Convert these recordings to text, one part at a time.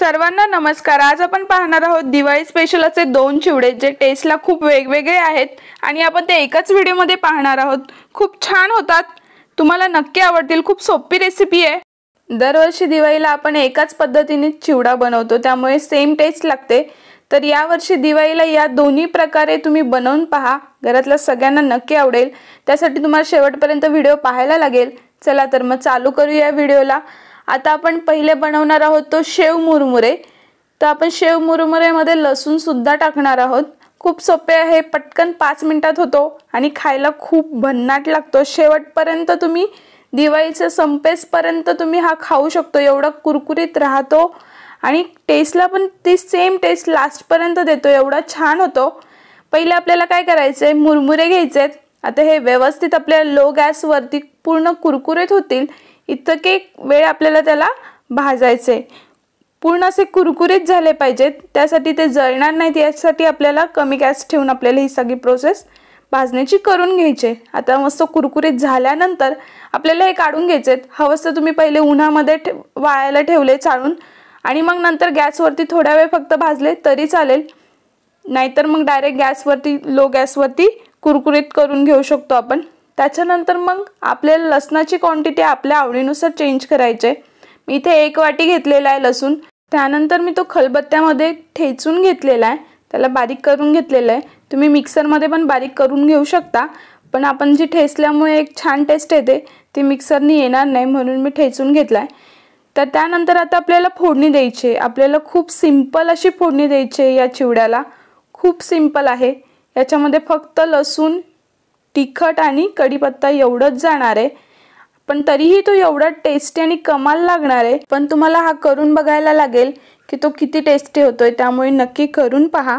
सर्वांना नमस्कार आज आपण पाहणार आहोत दिवाळी स्पेशल असे दोन चिवडे जे टेस्टला खूप वेगवेगळे आहेत आणि आपण ते एकाच व्हिडिओमध्ये पाहणार आहोत खूप छान होतात तुम्हाला नक्की आवडतील खूप सोपी रेसिपी आहे दरवर्षी दिवाळीला आपण एकाच पद्धतीने चिवडा बनवतो त्यामुळे सेम टेस्ट लागते तर यावर्षी दिवाळीला या दोन्ही प्रकारे तुम्ही बनवून पहा घरातल्या सगळ्यांना नक्की आवडेल त्यासाठी तुम्हाला शेवटपर्यंत व्हिडिओ पाहायला लागेल चला तर मग चालू करूया व्हिडिओला आता आपण पहिले बनवणार आहोत तो शेव मुरमुरे तर आपण शेव मुरमुरेमध्ये लसूण सुद्धा टाकणार आहोत खूप सोपे आहे पटकन पाच मिनटात होतो आणि खायला खूप भन्नाट लागतो शेवटपर्यंत तुम्ही दिवाळीच्या संपेसपर्यंत तुम्ही हा खाऊ शकतो एवढा कुरकुरीत राहतो आणि टेस्टला पण ती सेम टेस्ट लास्टपर्यंत देतो एवढा छान होतो पहिले आपल्याला काय करायचं आहे मुरमुरे घ्यायचे आहेत आता हे व्यवस्थित आपल्या लो गॅसवरती पूर्ण कुरकुरीत होतील इतके वेळ आपल्याला त्याला भाजायचे पूर्ण असे कुरकुरीत झाले पाहिजेत त्यासाठी ते जळणार नाहीत यासाठी आपल्याला कमी गॅस ठेवून आपल्याला ही सगळी प्रोसेस भाजण्याची करून घ्यायचे आता मस्त कुरकुरीत झाल्यानंतर आपल्याला हे काढून घ्यायचे हवं तर तुम्ही पहिले उन्हामध्ये ठे वाळायला ठेवले चाळून आणि मग नंतर गॅसवरती थोडा वेळ फक्त भाजले तरी चालेल नाहीतर मग डायरेक्ट गॅसवरती लो गॅसवरती कुरकुरीत करून घेऊ शकतो आपण त्याच्यानंतर मग आपल्याला लसणाची क्वांटिटी आपल्या आवडीनुसार चेंज करायचे मी इथे एक वाटी घेतलेला आहे लसूण त्यानंतर मी तो खलबत्त्यामध्ये ठेचून घेतलेला आहे त्याला बारीक करून घेतलेला आहे तुम्ही मिक्सरमध्ये पण बारीक करून घेऊ शकता पण आपण जी ठेचल्यामुळे एक छान टेस्ट येते ती मिक्सरनी येणार नाही म्हणून मी ठेचून घेतला आहे तर त्यानंतर आता आपल्याला फोडणी द्यायची आहे आपल्याला खूप सिंपल अशी फोडणी द्यायची आहे या चिवड्याला खूप सिंपल आहे याच्यामध्ये फक्त लसूण तिखट आणि कढीपत्ता एवढंच जाणार आहे पण तरीही तो एवढा टेस्टी आणि कमाल लागणार आहे पण तुम्हाला हा करून बघायला लागेल की तो किती टेस्टी होतो आहे त्यामुळे नक्की करून पहा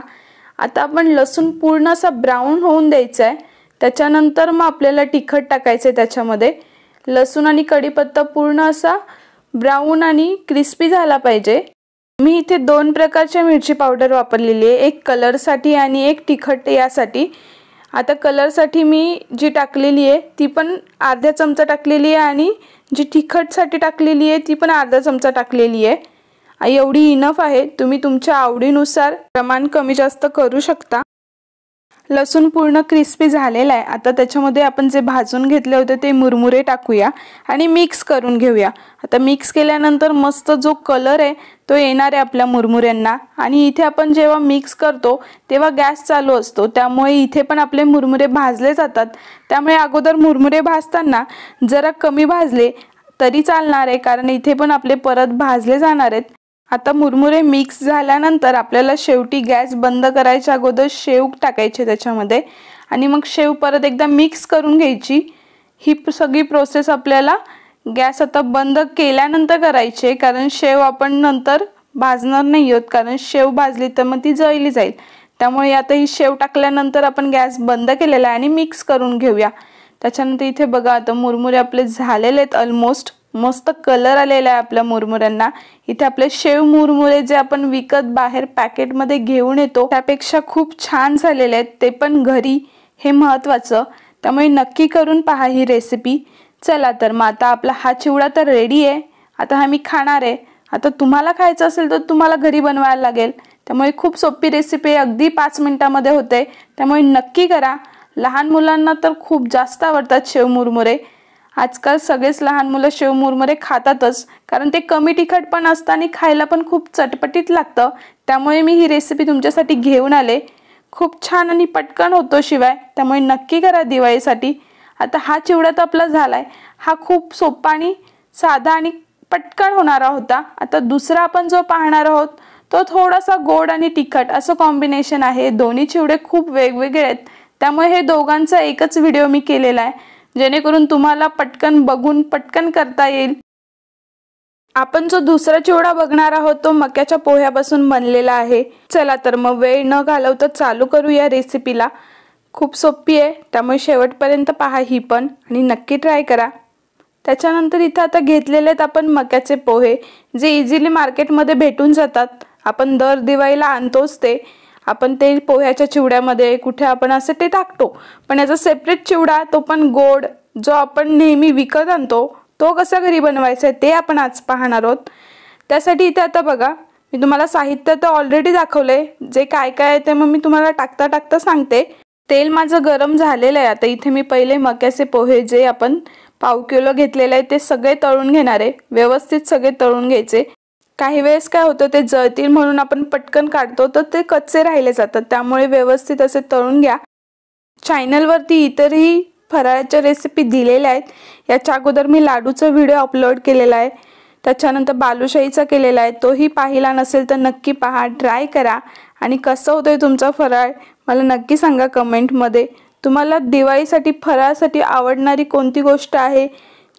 आता आपण लसूण पूर्ण असा ब्राऊन होऊन द्यायचा आहे त्याच्यानंतर मग आपल्याला तिखट टाकायचं आहे त्याच्यामध्ये लसूण आणि कढीपत्ता पूर्ण असा ब्राऊन आणि क्रिस्पी झाला पाहिजे मी इथे दोन प्रकारच्या मिरची पावडर वापरलेली आहे एक कलरसाठी आणि एक तिखट यासाठी आता कलरसाठी मी जी टाकलेली आहे ती पण अर्धा चमचा टाकलेली आहे आणि जी तिखटसाठी टाकलेली आहे ती पण अर्धा चमचा टाकलेली आहे एवढी इनफ आहे तुम्ही तुमच्या आवडीनुसार प्रमाण कमी जास्त करू शकता लसूण पूर्ण क्रिस्पी झालेला आहे आता त्याच्यामध्ये आपण जे भाजून घेतले होते ते मुरमुरे टाकूया आणि मिक्स करून घेऊया आता मिक्स केल्यानंतर मस्त जो कलर आहे तो येणार आहे आपल्या मुरमुऱ्यांना आणि इथे आपण जेव्हा मिक्स करतो तेव्हा गॅस चालू असतो त्यामुळे इथे पण आपले मुरमुरे भाजले जातात त्यामुळे अगोदर मुरमुरे भाजताना जरा कमी भाजले तरी चालणार आहे कारण इथे पण आपले परत भाजले जाणार आहेत आता मुरमुरे मिक्स झाल्यानंतर आपल्याला शेवटी गॅस बंद करायच्या अगोदर शेव टाकायचे त्याच्यामध्ये आणि मग शेव परत एकदा मिक्स करून घ्यायची ही सगळी प्रोसेस आपल्याला गॅस आता बंद केल्यानंतर करायचे कारण शेव आपण नंतर भाजणार नाही आहोत कारण शेव भाजली तर मग ती जळली जाईल त्यामुळे आता ही शेव टाकल्यानंतर आपण गॅस बंद केलेला आहे आणि मिक्स करून घेऊया त्याच्यानंतर इथे बघा आता मुरमुरे आपले झालेले आहेत ऑलमोस्ट मस्त कलर आलेला आहे आपल्या मुरमुऱ्यांना इथे आपले शेव मुरमुरे जे आपण विकत बाहेर पॅकेटमध्ये घेऊन येतो त्यापेक्षा खूप छान झालेले आहेत ते पण घरी हे महत्त्वाचं त्यामुळे नक्की करून पहा ही रेसिपी चला तर मग आता आपला हा चिवडा तर रेडी आहे आता हा मी खाणार आहे आता तुम्हाला खायचं असेल तर तुम्हाला घरी बनवायला लागेल त्यामुळे खूप सोपी रेसिपी अगदी पाच मिनटामध्ये होते त्यामुळे नक्की करा लहान मुलांना तर खूप जास्त आवडतात शेव मुरमुरे आजकाल सगळेच लहान मुलं शेवमुरमुरे खातातच कारण ते कमी तिखट पण असतं आणि खायला पण खूप चटपटीत लागतं त्यामुळे मी ही रेसिपी तुमच्यासाठी घेऊन आले खूप छान आणि पटकन होतो शिवाय त्यामुळे नक्की करा दिवाळीसाठी आता हा चिवडा तर आपला झाला आहे हा खूप सोपा आणि साधा आणि पटकन होणारा होता आता दुसरा आपण जो पाहणार आहोत तो थोडासा गोड आणि तिखट असं कॉम्बिनेशन आहे दोन्ही चिवडे खूप वेगवेगळे आहेत त्यामुळे हे दोघांचा एकच व्हिडिओ मी केलेला आहे जेणेकरून तुम्हाला पटकन बघून पटकन करता येईल आपण जो दुसरा चिवडा बघणार आहोत तो मक्याच्या पोह्यापासून बनलेला आहे चला तर मग वेळ न घालवता चालू करू या रेसिपीला खूप सोपी आहे त्यामुळे शेवटपर्यंत पहा ही पण आणि नक्की ट्राय करा त्याच्यानंतर इथं आता घेतलेले आहेत आपण मक्याचे पोहे जे इझिली मार्केटमध्ये भेटून जातात आपण दर दिवाळीला आणतोच ते आपण ते पोह्याच्या चिवड्यामध्ये कुठे आपण असे ते टाकतो पण याचा सेपरेट चिवडा तो पण गोड जो आपण नेहमी विकत आणतो तो कसा घरी बनवायचा आहे ते आपण आज पाहणार आहोत त्यासाठी इथे आता बघा मी तुम्हाला साहित्य तर ऑलरेडी दाखवले जे काय काय आहे ते मग मी तुम्हाला टाकता टाकता सांगते तेल माझं गरम झालेलं आहे आता इथे मी पहिले मक्याचे पोहे जे आपण पाव किलो घेतलेले आहे ते सगळे तळून घेणार आहे व्यवस्थित सगळे तळून घ्यायचे काही वेळेस काय होतं ते जळतील म्हणून आपण पटकन काढतो तर ते कच्चे राहिले जातात त्यामुळे व्यवस्थित असे तळून घ्या चॅनलवरती इतरही फराळाच्या रेसिपी दिलेल्या आहेत याच्या अगोदर मी लाडूचा व्हिडिओ अपलोड केलेला आहे त्याच्यानंतर बालुशाहीचा केलेला आहे तोही पाहिला नसेल तर नक्की पहा ट्राय करा आणि कसं होतं तुमचा फराळ मला नक्की सांगा कमेंटमध्ये तुम्हाला दिवाळीसाठी फराळासाठी आवडणारी कोणती गोष्ट आहे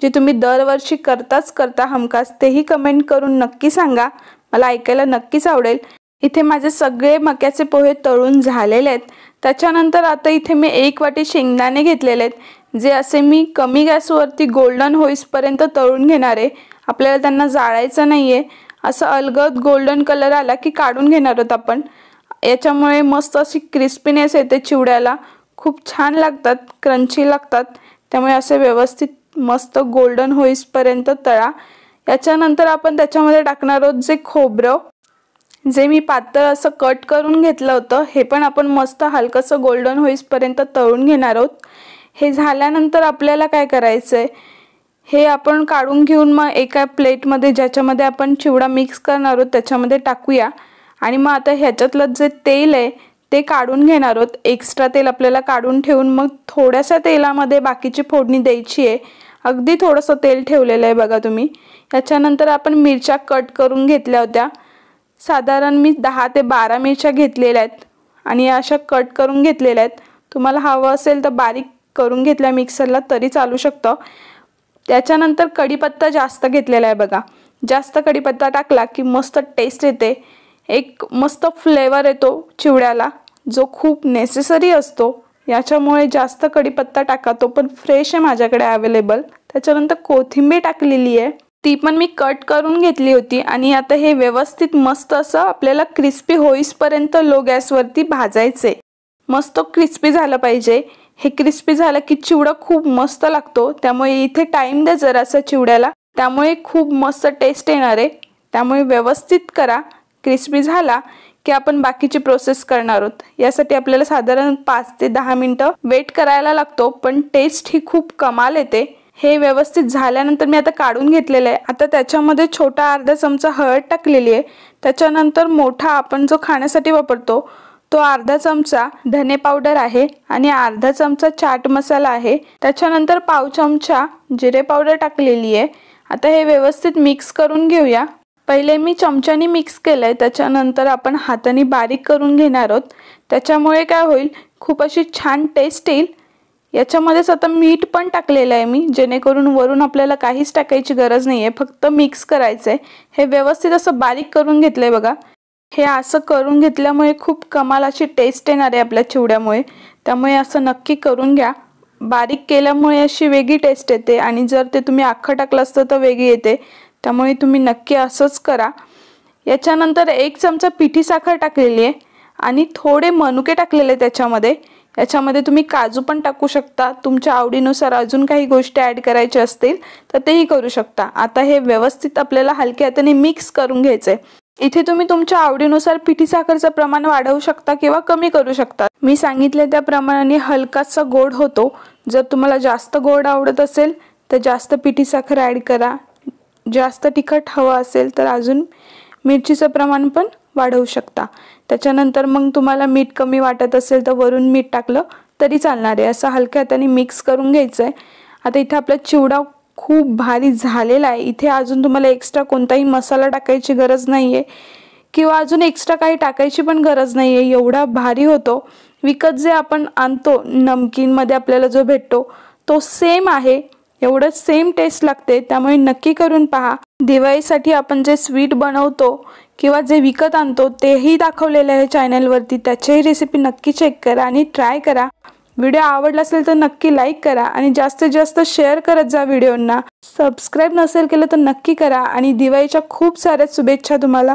जे तुम्ही दरवर्षी करताच करता हमखास तेही कमेंट करून नक्की सांगा मला ऐकायला नक्कीच आवडेल इथे माझे सगळे मक्याचे पोहे तळून झालेले आहेत त्याच्यानंतर आता इथे मी एक वाटी शेंगदाणे घेतलेले आहेत जे असे मी कमी गॅसवरती गोल्डन होईसपर्यंत तळून घेणार आहे आपल्याला त्यांना जाळायचं नाही आहे असं अलगद गोल्डन कलर आला की काढून घेणार आहोत आपण याच्यामुळे मस्त अशी क्रिस्पीनेस येते चिवड्याला खूप छान लागतात क्रंची लागतात त्यामुळे असे व्यवस्थित मस्त गोल्डन होईसपर्यंत तळा याच्यानंतर आपण त्याच्यामध्ये टाकणार आहोत जे खोबरं जे मी पातळ असं कट करून घेतलं होतं हे पण आपण मस्त हलकंसं गोल्डन होईसपर्यंत तळून घेणार आहोत हे झाल्यानंतर आपल्याला काय करायचं आहे हे आपण काढून घेऊन मग एका प्लेटमध्ये ज्याच्यामध्ये आपण चिवडा मिक्स करणार आहोत त्याच्यामध्ये टाकूया आणि मग आता ह्याच्यातलं जे तेल आहे ते काढून घेणार आहोत एक्स्ट्रा तेल आपल्याला काढून ठेवून मग थोड्याशा तेलामध्ये बाकीची फोडणी द्यायची आहे अगदी थोडंसं तेल ठेवलेलं आहे बघा तुम्ही याच्यानंतर आपण मिरच्या कट करून घेतल्या होत्या साधारण मी दहा ते बारा मिरच्या घेतलेल्या आहेत आणि अशा कट करून घेतलेल्या आहेत तुम्हाला हवं असेल तर बारीक करून घेतल्या मिक्सरला तरी चालू शकतं त्याच्यानंतर कढीपत्ता जास्त घेतलेला आहे बघा जास्त कढीपत्ता टाकला की मस्त टेस्ट येते एक मस्त फ्लेवर येतो चिवड्याला जो खूप नेसेसरी असतो याच्यामुळे जास्त कढीपत्ता टाका तो पण फ्रेश आहे माझ्याकडे अवेलेबल त्याच्यानंतर कोथिंबीर टाकलेली आहे ती पण मी कट करून घेतली होती आणि आता हे व्यवस्थित मस्त असं आपल्याला क्रिस्पी होईसपर्यंत लो गॅसवरती भाजायचे मस्त क्रिस्पी झालं पाहिजे हे क्रिस्पी झालं की चिवडा खूप मस्त लागतो त्यामुळे इथे टाईम द्या जरासा चिवड्याला त्यामुळे खूप मस्त टेस्ट येणार आहे त्यामुळे व्यवस्थित करा क्रिस्पी झाला की आपण बाकीची प्रोसेस करणार आहोत यासाठी आपल्याला साधारण पाच ते दहा मिनटं वेट करायला लागतो पण टेस्ट ही खूप कमाल येते हे व्यवस्थित झाल्यानंतर मी आता काढून घेतलेलं आहे आता त्याच्यामध्ये छोटा अर्धा चमचा हळद टाकलेली आहे त्याच्यानंतर मोठा आपण जो खाण्यासाठी वापरतो तो अर्धा चमचा धने पावडर आहे आणि अर्धा चमचा चाट मसाला आहे त्याच्यानंतर पाव चमचा जिरे पावडर टाकलेली आहे आता हे व्यवस्थित मिक्स करून घेऊया पहिले मी चमच्याने मिक्स केलं आहे त्याच्यानंतर आपण हाताने बारीक करून घेणार आहोत त्याच्यामुळे काय होईल खूप अशी छान टेस्ट येईल याच्यामध्येच आता मीठ पण टाकलेलं आहे मी जेणेकरून वरून आपल्याला काहीच टाकायची गरज नाही आहे फक्त मिक्स करायचं आहे हे व्यवस्थित असं बारीक करून घेतलं आहे बघा हे असं करून घेतल्यामुळे खूप कमाल अशी टेस्ट येणार आहे आपल्या चिवड्यामुळे त्यामुळे असं नक्की करून घ्या बारीक केल्यामुळे अशी वेगळी टेस्ट येते आणि जर ते तुम्ही अख्खं टाकलं असतं तर वेगळी येते त्यामुळे तुम्ही नक्की असंच करा याच्यानंतर एक चमचा पिठी साखर टाकलेली आहे आणि थोडे मनुके टाकलेले त्याच्यामध्ये याच्यामध्ये तुम्ही काजू पण टाकू शकता तुमच्या आवडीनुसार अजून काही गोष्टी ॲड करायचे असतील तर तेही करू शकता आता हे व्यवस्थित आपल्याला हलक्या हाताने मिक्स करून घ्यायचं आहे इथे तुम्ही तुमच्या आवडीनुसार पिठी साखरचं प्रमाण वाढवू शकता किंवा कमी करू शकता मी सांगितले त्या प्रमाणाने हलकासा गोड होतो जर तुम्हाला जास्त गोड आवडत असेल तर जास्त पिठी साखर ॲड करा जास्त तिखट हवं असेल तर अजून मिरचीचं प्रमाण पण वाढवू शकता त्याच्यानंतर मग तुम्हाला मीठ कमी वाटत असेल तर वरून मीठ टाकलं तरी चालणार आहे असं हलक्या हाताने मिक्स करून घ्यायचं आहे आता इथे आपला चिवडा खूप भारी झालेला आहे इथे अजून तुम्हाला एक्स्ट्रा कोणताही मसाला टाकायची गरज नाही आहे किंवा अजून एक्स्ट्रा काही टाकायची पण गरज नाही आहे एवढा भारी होतो विकत जे आपण आणतो नमकीनमध्ये आपल्याला जो भेटतो तो सेम आहे एवढंच सेम टेस्ट लागते त्यामुळे नक्की करून पहा दिवाळीसाठी आपण जे स्वीट बनवतो किंवा जे विकत आणतो तेही दाखवलेलं आहे चॅनलवरती त्याचीही रेसिपी नक्की चेक करा आणि ट्राय करा व्हिडिओ आवडला असेल तर नक्की लाईक करा आणि जास्तीत जास्त शेअर करत जा व्हिडिओंना सबस्क्राईब नसेल केलं तर नक्की करा आणि दिवाळीच्या खूप साऱ्या शुभेच्छा तुम्हाला